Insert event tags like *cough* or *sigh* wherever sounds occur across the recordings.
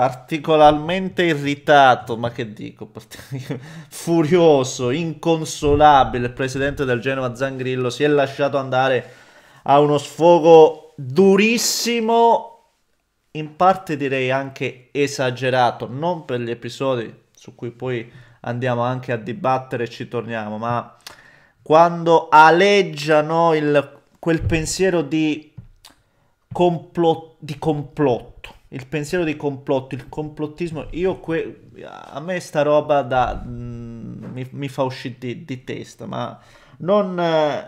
particolarmente irritato, ma che dico, *laughs* furioso, inconsolabile, il presidente del Genova Zangrillo si è lasciato andare a uno sfogo durissimo, in parte direi anche esagerato, non per gli episodi su cui poi andiamo anche a dibattere e ci torniamo, ma quando aleggiano il, quel pensiero di complotto, di complotto il pensiero di complotto, il complottismo, io que- a me sta roba da, mh, mm, mi, mi, fa uscire di, di testa, ma non,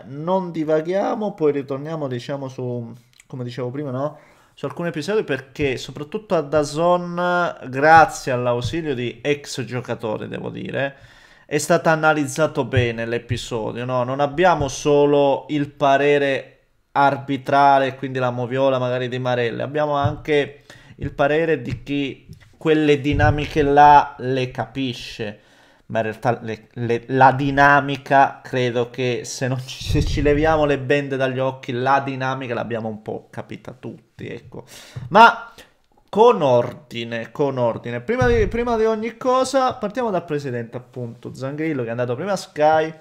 non, divaghiamo, poi ritorniamo diciamo su, come dicevo prima, no? su alcuni episodi perché soprattutto a Dazon, grazie all'ausilio di ex giocatore devo dire, è stato analizzato bene l'episodio, no? non abbiamo solo il parere arbitrale, quindi la moviola magari di Marelle, abbiamo anche il parere di chi quelle dinamiche là le capisce, ma in realtà le, le, la dinamica credo che se, non ci, se ci leviamo le bende dagli occhi, la dinamica l'abbiamo un po' capita tutti, ecco. Ma con ordine, con ordine. Prima di, prima di ogni cosa partiamo dal presidente appunto, Zangrillo, che è andato prima a Sky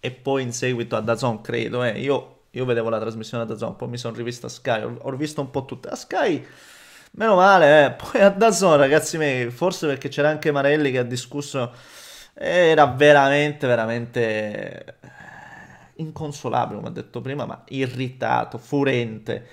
e poi in seguito a Dazon, credo. Eh. Io, io vedevo la trasmissione a Dazon, poi mi sono rivista a Sky, ho, ho visto un po' tutta. A Sky Meno male, eh. *laughs* poi a Dazon, ragazzi miei, forse perché c'era anche Marelli che ha discusso, eh, era veramente, veramente eh, inconsolabile, come ho detto prima, ma irritato, furente.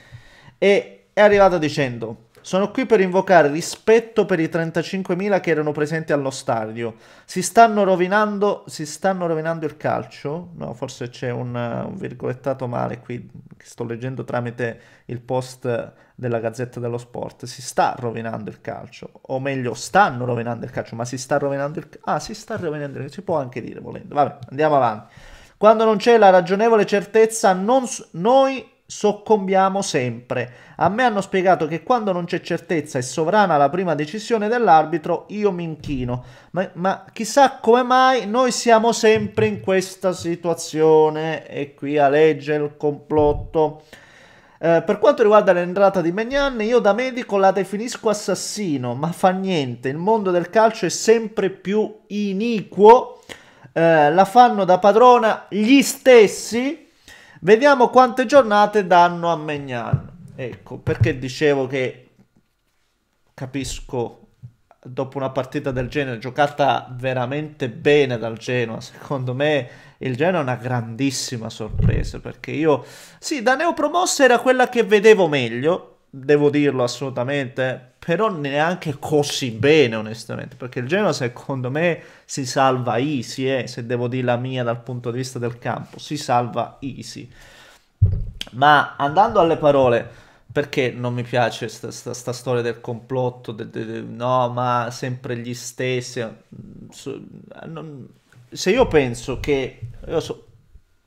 E è arrivato dicendo, sono qui per invocare rispetto per i 35.000 che erano presenti allo stadio. Si stanno rovinando, si stanno rovinando il calcio? No, forse c'è un, un virgolettato male qui che sto leggendo tramite il post della Gazzetta dello Sport. Si sta rovinando il calcio, o meglio, stanno rovinando il calcio, ma si sta rovinando il calcio. Ah, si sta rovinando il calcio, si può anche dire volendo. Vabbè, andiamo avanti. Quando non c'è la ragionevole certezza, non, noi soccombiamo sempre. A me hanno spiegato che quando non c'è certezza e sovrana la prima decisione dell'arbitro, io mi inchino. Ma, ma, chissà come mai noi siamo sempre in questa situazione. E qui a legge il complotto. Eh, per quanto riguarda l'entrata di Magnan, io da medico la definisco assassino, ma fa niente, il mondo del calcio è sempre più iniquo, eh, la fanno da padrona gli stessi Vediamo quante giornate danno a Megnan. Ecco, perché dicevo che capisco dopo una partita del genere giocata veramente bene dal Genoa, secondo me il Genoa è una grandissima sorpresa perché io sì, da neopromossa era quella che vedevo meglio, devo dirlo assolutamente, però neanche così bene onestamente, perché il Genoa secondo me si salva easy, eh, se devo dire la mia dal punto di vista del campo, si salva easy. Ma andando alle parole, perché non mi piace questa storia del complotto, de, de, de, no, ma sempre gli stessi. Mm, su, eh, non, se io penso che, io so,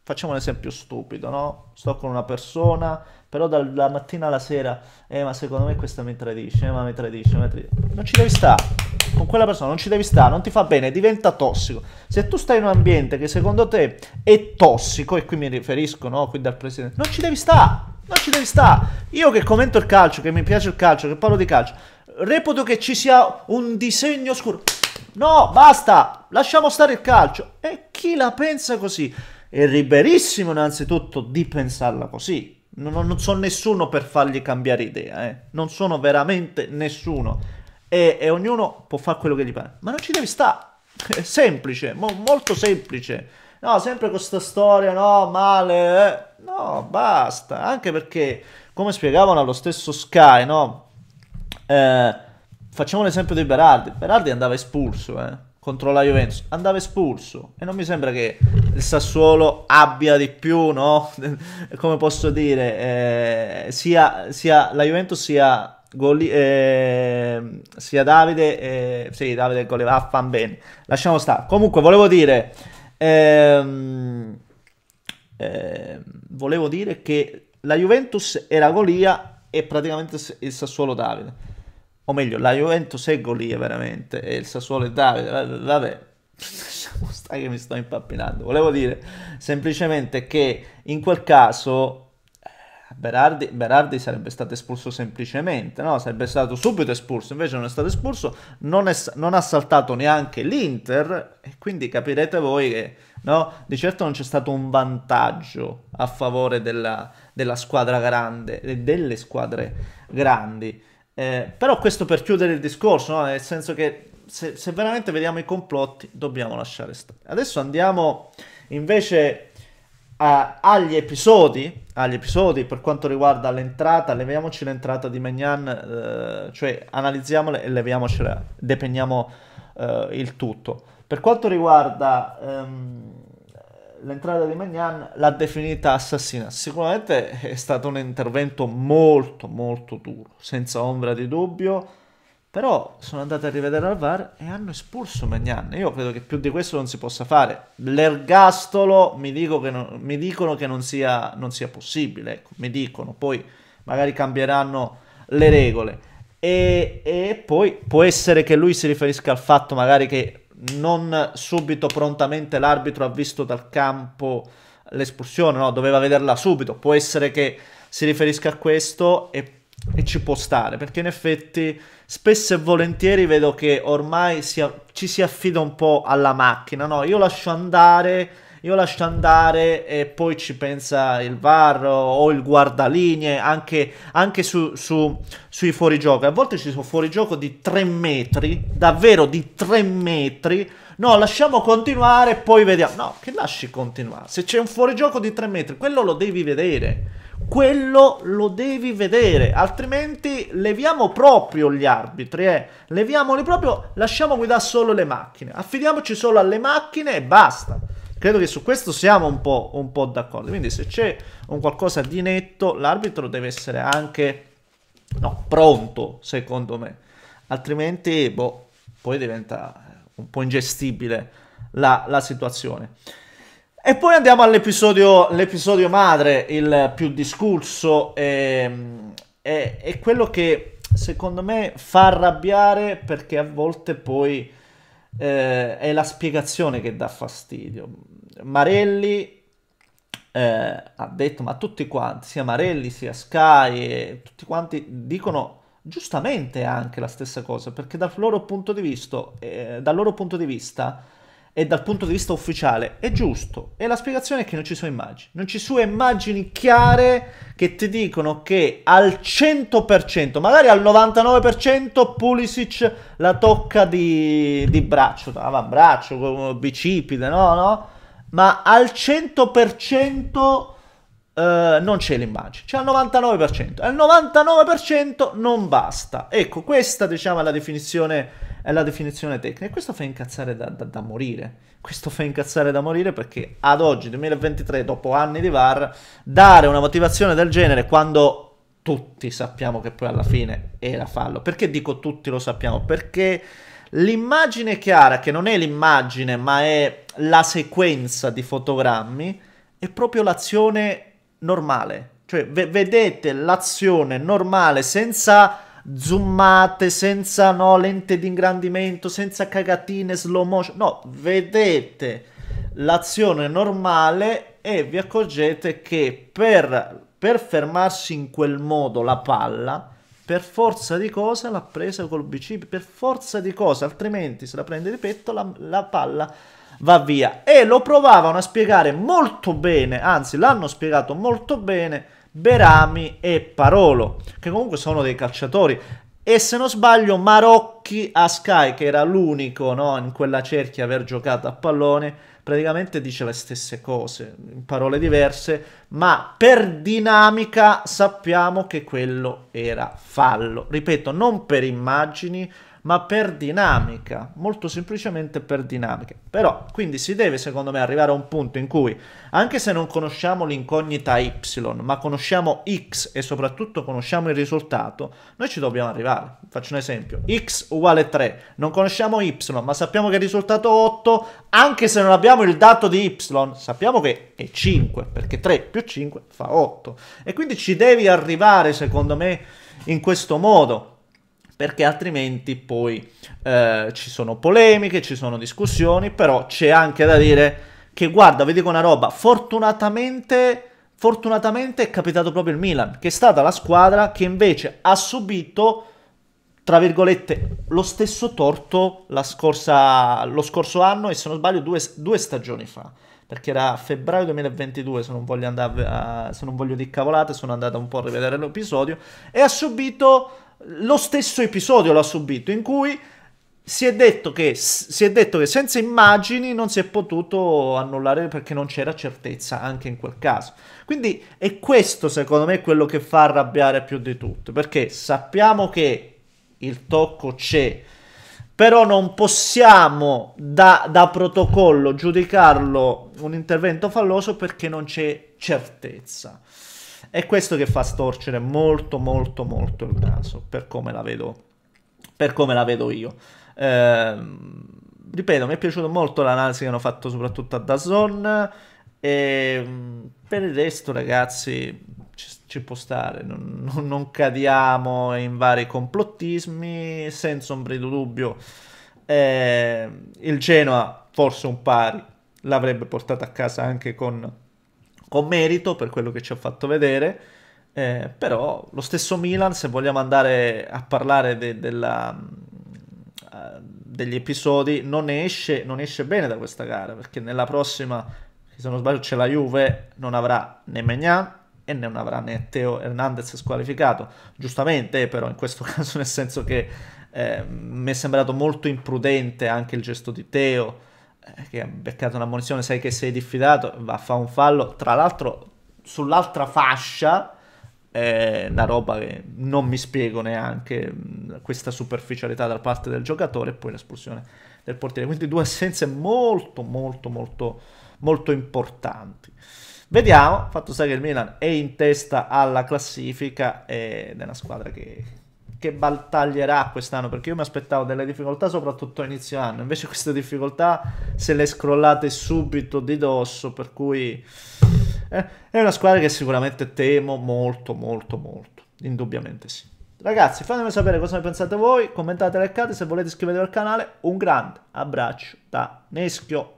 facciamo un esempio stupido, no? Sto con una persona, però dalla mattina alla sera, eh ma secondo me questa mi tradisce, eh ma mi tradisce, mi tradisce. Non ci devi stare, con quella persona non ci devi stare, non ti fa bene, diventa tossico. Se tu stai in un ambiente che secondo te è tossico, e qui mi riferisco, no, qui dal presidente, non ci devi stare, non ci devi stare. Io che commento il calcio, che mi piace il calcio, che parlo di calcio, reputo che ci sia un disegno scuro. No, basta, lasciamo stare il calcio. E chi la pensa così? È liberissimo innanzitutto di pensarla così. Non, non so nessuno per fargli cambiare idea, eh. Non sono veramente nessuno. E, e ognuno può fare quello che gli pare. Ma non ci devi stare. È semplice, mo, molto semplice. No, sempre questa storia, no, male. Eh. No, basta. Anche perché, come spiegavano allo stesso Sky, no? Eh, facciamo l'esempio di Berardi. Berardi andava espulso, eh contro la Juventus, andava espulso. E non mi sembra che il Sassuolo abbia di più, no? *laughs* Come posso dire, eh, sia, sia, la Juventus sia, goli, eh, sia Davide, eh, sì, Davide Gole, affan ah, bene. Lasciamo stare. Comunque, volevo dire, ehm, ehm, volevo dire che la Juventus era Golia e praticamente il Sassuolo Davide o meglio, la Juventus è Golia veramente, e il Sassuolo è Davide, vabbè, lasciamo stare che mi sto impappinando. Volevo dire semplicemente che in quel caso eh, Berardi, Berardi, sarebbe stato espulso semplicemente, no? sarebbe stato subito espulso, invece non è stato espulso, non, è, non ha saltato neanche l'Inter e quindi capirete voi che no? di certo non c'è stato un vantaggio a favore della, della squadra grande e delle squadre grandi. Eh, però questo per chiudere il discorso, no? nel senso che se, se, veramente vediamo i complotti dobbiamo lasciare stare. Adesso andiamo invece a, agli, episodi, agli episodi, per quanto riguarda l'entrata, leviamoci l'entrata di Magnan, eh, cioè analizziamola e leviamocela, depegniamo eh, il tutto. Per quanto riguarda... Ehm, l'entrata di Magnan l'ha definita assassina. Sicuramente è stato un intervento molto molto duro, senza ombra di dubbio. Però sono andati a rivedere al VAR e hanno espulso Magnan. Io credo che più di questo non si possa fare. L'ergastolo mi, non, mi dicono che non sia, non sia possibile. Ecco, mi dicono. Poi magari cambieranno le regole. E, e poi può essere che lui si riferisca al fatto magari che non subito prontamente l'arbitro ha visto dal campo l'espulsione, no? doveva vederla subito. Può essere che si riferisca a questo e, e ci può stare, perché in effetti spesso e volentieri vedo che ormai si, ci si affida un po' alla macchina, no? Io lascio andare io lascio andare e poi ci pensa il VAR o il guardalinee, anche, anche su, su, sui fuorigioco. A volte ci sono fuorigioco di 3 metri, davvero di 3 metri. No, lasciamo continuare, e poi vediamo. No, che lasci continuare? Se c'è un fuorigioco di 3 metri, quello lo devi vedere quello lo devi vedere, altrimenti leviamo proprio gli arbitri, eh? leviamoli proprio, lasciamo guidare solo le macchine, affidiamoci solo alle macchine e basta. Credo che su questo siamo un po', un po d'accordo. Quindi se c'è un qualcosa di netto, l'arbitro deve essere anche no, pronto, secondo me. Altrimenti, boh, poi diventa un po' ingestibile la, la situazione. E poi andiamo all'episodio, madre, il più discusso, è, ehm, è, è quello che secondo me fa arrabbiare perché a volte poi eh, è la spiegazione che dà fastidio. Marelli eh, ha detto, ma tutti quanti, sia Marelli sia Sky, tutti quanti dicono giustamente anche la stessa cosa, perché dal loro punto di, visto, eh, dal loro punto di vista e dal punto di vista ufficiale è giusto. E la spiegazione è che non ci sono immagini. Non ci sono immagini chiare che ti dicono che al 100%, magari al 99%, Pulisic la tocca di, di braccio, avambraccio, bicipite, no, no? Ma al 100%... Uh, eh, non c'è l'immagine, c'è il 99%. e Al 99% non basta. Ecco, questa diciamo è la definizione è la definizione tecnica. E questo fa incazzare da, da, da, morire. Questo fa incazzare da morire perché ad oggi, 2023, dopo anni di VAR, dare una motivazione del genere quando tutti sappiamo che poi alla fine era fallo. Perché dico tutti lo sappiamo? Perché l'immagine chiara, che non è l'immagine ma è la sequenza di fotogrammi, è proprio l'azione normale. Cioè, v- vedete l'azione normale senza zoomate, senza no, lente di ingrandimento, senza cagatine, slow motion. No, vedete l'azione normale e vi accorgete che per, per fermarsi in quel modo la palla, per forza di cosa l'ha presa col bicipite, per forza di cosa, altrimenti se la prende di petto la, la palla va via. E lo provavano a spiegare molto bene, anzi l'hanno spiegato molto bene Berami e Parolo, che comunque sono dei calciatori. E se non sbaglio, Marocchi a Sky, che era l'unico no, in quella cerchia a aver giocato a pallone, praticamente dice le stesse cose, in parole diverse, ma per dinamica sappiamo che quello era fallo. Ripeto, non per immagini, ma per dinamica, molto semplicemente per dinamica. Però, quindi si deve secondo me arrivare a un punto in cui, anche se non conosciamo l'incognita y, ma conosciamo x e soprattutto conosciamo il risultato, noi ci dobbiamo arrivare. Faccio un esempio, x uguale 3, non conosciamo y, ma sappiamo che il risultato è 8, anche se non abbiamo il dato di y, sappiamo che è 5, perché 3 più 5 fa 8. E quindi ci devi arrivare, secondo me, in questo modo perché altrimenti poi eh, ci sono polemiche, ci sono discussioni, però c'è anche da dire che guarda, vi dico una roba, fortunatamente, fortunatamente è capitato proprio il Milan, che è stata la squadra che invece ha subito tra virgolette, lo stesso torto scorsa, lo scorso anno e se non sbaglio due, due, stagioni fa, perché era febbraio 2022, se non voglio, andare a, se non voglio di cavolate, sono andato un po' a rivedere l'episodio, e ha subito lo stesso episodio l'ha subito in cui si è, detto che, si è detto che senza immagini non si è potuto annullare perché non c'era certezza anche in quel caso. Quindi è questo secondo me quello che fa arrabbiare più di tutto, perché sappiamo che il tocco c'è, però non possiamo da, da protocollo giudicarlo un intervento falloso perché non c'è certezza. È questo che fa storcere molto molto molto il naso, per come la vedo, come la vedo io. Eh, ripeto, mi è piaciuto molto l'analisi che hanno fatto soprattutto a Dazon. E ehm, per il resto, ragazzi, ci, ci può stare. Non, non, non, cadiamo in vari complottismi. Senza ombra di dubbio, eh, il Genoa forse un pari l'avrebbe portato a casa anche con con merito per quello che ci ha fatto vedere. Eh, però lo stesso Milan, se vogliamo andare a parlare de- della, uh, degli episodi, non esce, non esce bene da questa gara perché nella prossima, se non sbaglio, c'è la Juve, non avrà né Megnan e non avrà né Teo Hernandez squalificato. Giustamente, però, in questo *laughs* caso, nel senso che eh, mi è sembrato molto imprudente anche il gesto di Teo. Eh, che ha beccato una munizione, sai che sei diffidato, va a fare un fallo, tra l'altro sull'altra fascia, è eh, una roba che non mi spiego neanche, mm, questa superficialità da parte del giocatore e poi l'espulsione del portiere, quindi due assenze molto molto molto molto importanti. Vediamo, fatto sta che il Milan è in testa alla classifica ed è una squadra che che battaglierà quest'anno, perché io mi aspettavo delle difficoltà soprattutto a inizio anno, invece queste difficoltà se le scrollate subito di dosso, per cui eh, è una squadra che sicuramente temo molto, molto, molto, indubbiamente sì. Ragazzi, fatemi sapere cosa ne pensate voi, commentate, leccate, se volete iscrivetevi al canale, un grande abbraccio da Neschio.